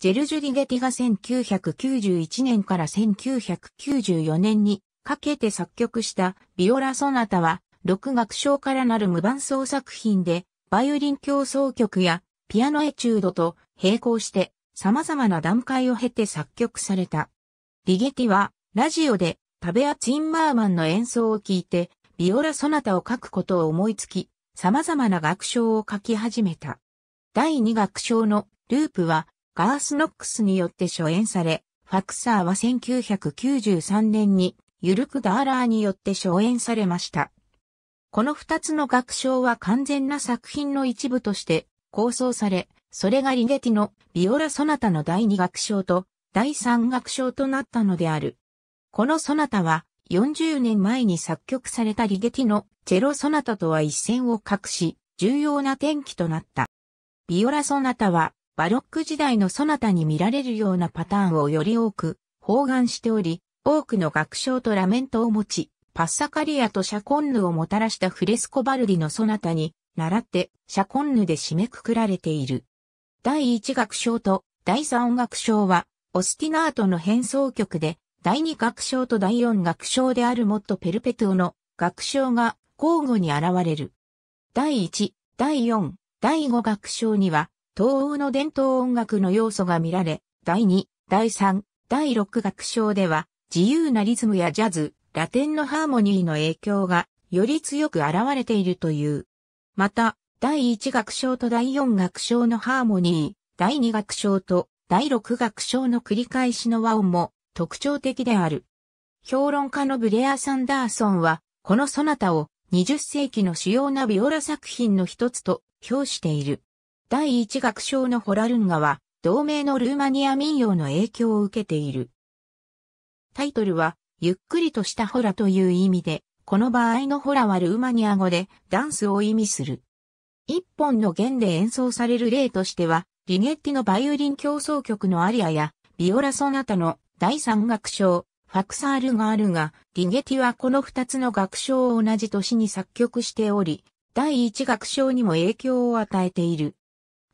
ジェルジュ・リゲティが1991年から1994年にかけて作曲したビオラ・ソナタは、6楽章からなる無伴奏作品で、バイオリン競争曲やピアノエチュードと並行して様々な段階を経て作曲された。リゲティはラジオでタベア・ツインマーマンの演奏を聴いて、ビオラ・ソナタを書くことを思いつき、様々な楽章を書き始めた。第2楽章のループはガースノックスによって初演され、ファクサーは1993年にゆるくダーラーによって初演されました。この二つの楽章は完全な作品の一部として構想され、それがリゲティのビオラソナタの第二楽章と第三楽章となったのである。このソナタは40年前に作曲されたリゲティのチェロソナタとは一線を画し、重要な転機となった。ビオラソナタはバロック時代のソナタに見られるようなパターンをより多く包含しており、多くの楽章とラメントを持ち、パッサカリアとシャコンヌをもたらしたフレスコバルディのソナタに、習って、シャコンヌで締めくくられている。第1楽章と第3楽章は、オスティナートの変奏曲で、第2楽章と第4楽章であるモットペルペトゥの楽章が交互に現れる。第1、第4、第5楽章には、東欧の伝統音楽の要素が見られ、第2、第3、第6楽章では、自由なリズムやジャズ、ラテンのハーモニーの影響が、より強く現れているという。また、第1楽章と第4楽章のハーモニー、第2楽章と第6楽章の繰り返しの和音も特徴的である。評論家のブレア・サンダーソンは、このソナタを20世紀の主要なビオラ作品の一つと評している。第一楽章のホラルンガは、同盟のルーマニア民謡の影響を受けている。タイトルは、ゆっくりとしたホラという意味で、この場合のホラはルーマニア語で、ダンスを意味する。一本の弦で演奏される例としては、リゲッティのバイオリン競争曲のアリアや、ビオラソナタの第三楽章、ファクサールがあるが、リゲティはこの二つの楽章を同じ年に作曲しており、第一楽章にも影響を与えている。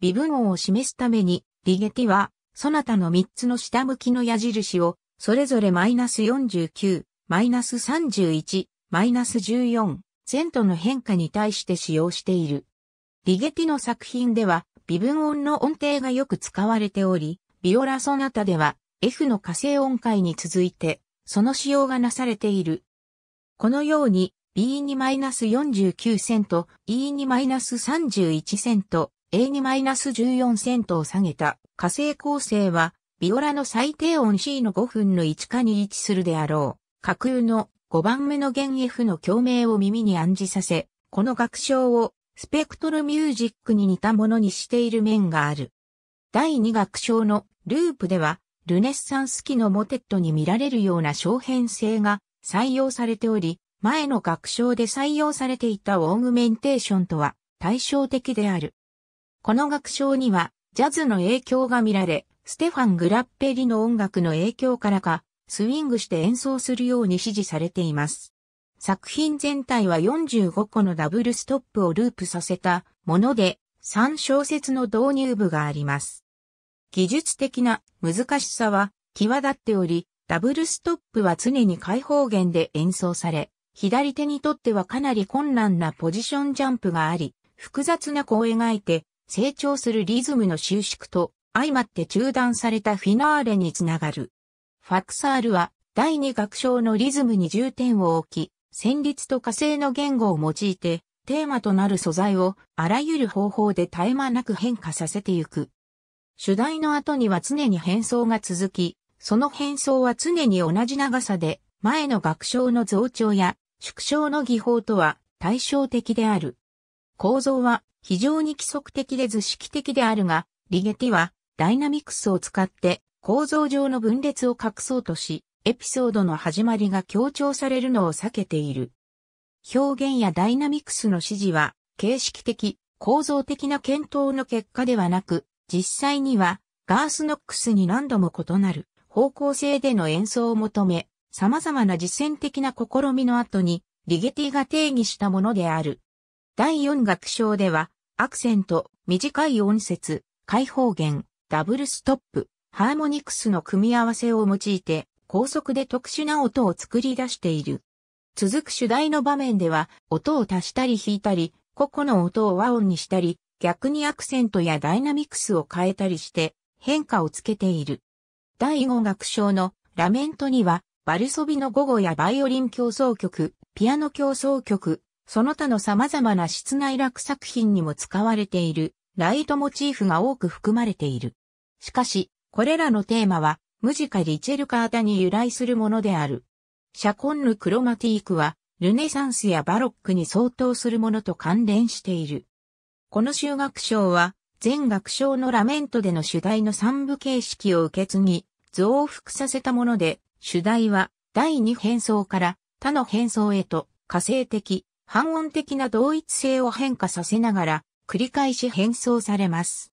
微分音を示すために、リゲティは、そなたの3つの下向きの矢印を、それぞれマイナス49、マイナス31、マイナス14、前途の変化に対して使用している。リゲティの作品では、微分音の音程がよく使われており、ビオラソナタでは、F の火星音階に続いて、その使用がなされている。このように、B2-49 セント、E2-31 セント、A2-14 セントを下げた火星構成は、ビオラの最低音 C の5分の1下に位置するであろう。架空の5番目の弦 F の共鳴を耳に暗示させ、この楽章をスペクトルミュージックに似たものにしている面がある。第2楽章のループでは、ルネッサンス期のモテットに見られるような小編成が採用されており、前の楽章で採用されていたオーグメンテーションとは対照的である。この楽章には、ジャズの影響が見られ、ステファン・グラッペリの音楽の影響からか、スイングして演奏するように指示されています。作品全体は45個のダブルストップをループさせたもので、3小節の導入部があります。技術的な難しさは際立っており、ダブルストップは常に開放弦で演奏され、左手にとってはかなり困難なポジションジャンプがあり、複雑な子を描いて成長するリズムの収縮と相まって中断されたフィナーレにつながる。ファクサールは第二楽章のリズムに重点を置き、旋律と火星の言語を用いて、テーマとなる素材をあらゆる方法で絶え間なく変化させていく。主題の後には常に変装が続き、その変装は常に同じ長さで、前の楽章の増長や縮小の技法とは対照的である。構造は非常に規則的で図式的であるが、リゲティはダイナミクスを使って構造上の分裂を隠そうとし、エピソードの始まりが強調されるのを避けている。表現やダイナミクスの指示は、形式的、構造的な検討の結果ではなく、実際には、ガースノックスに何度も異なる方向性での演奏を求め、様々な実践的な試みの後に、リゲティが定義したものである。第4楽章では、アクセント、短い音節、開放弦、ダブルストップ、ハーモニクスの組み合わせを用いて、高速で特殊な音を作り出している。続く主題の場面では、音を足したり弾いたり、個々の音を和音にしたり、逆にアクセントやダイナミクスを変えたりして変化をつけている。第5楽章のラメントには、バルソビの午後やバイオリン競争曲、ピアノ競争曲、その他の様々な室内楽作品にも使われているライトモチーフが多く含まれている。しかし、これらのテーマは、ムジカ・リチェルカータに由来するものである。シャコンヌ・クロマティークは、ルネサンスやバロックに相当するものと関連している。この修学賞は、全学賞のラメントでの主題の三部形式を受け継ぎ、増幅させたもので、主題は第二変装から他の変装へと、火星的、半音的な同一性を変化させながら繰り返し変奏されます。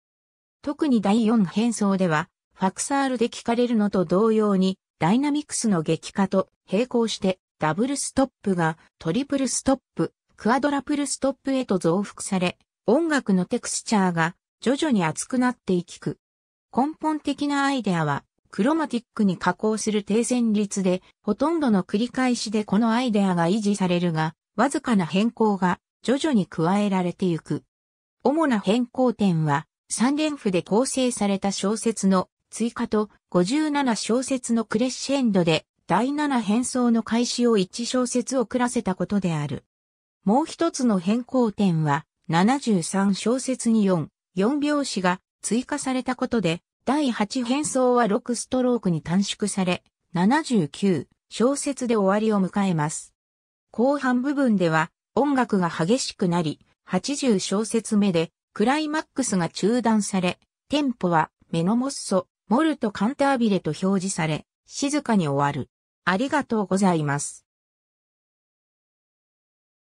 特に第四変奏では、ファクサールで聞かれるのと同様に、ダイナミクスの激化と並行して、ダブルストップがトリプルストップ、クアドラプルストップへと増幅され、音楽のテクスチャーが徐々に厚くなっていきく。根本的なアイデアは、クロマティックに加工する低線率で、ほとんどの繰り返しでこのアイデアが維持されるが、わずかな変更が徐々に加えられてゆく。主な変更点は、三連符で構成された小説の追加と57小説のクレッシェンドで第7変装の開始を1小節遅らせたことである。もう一つの変更点は73小説に4、4拍子が追加されたことで第8変装は6ストロークに短縮され79小説で終わりを迎えます。後半部分では音楽が激しくなり、80小節目でクライマックスが中断され、テンポはメノモッソ、モルトカンタービレと表示され、静かに終わる。ありがとうございます。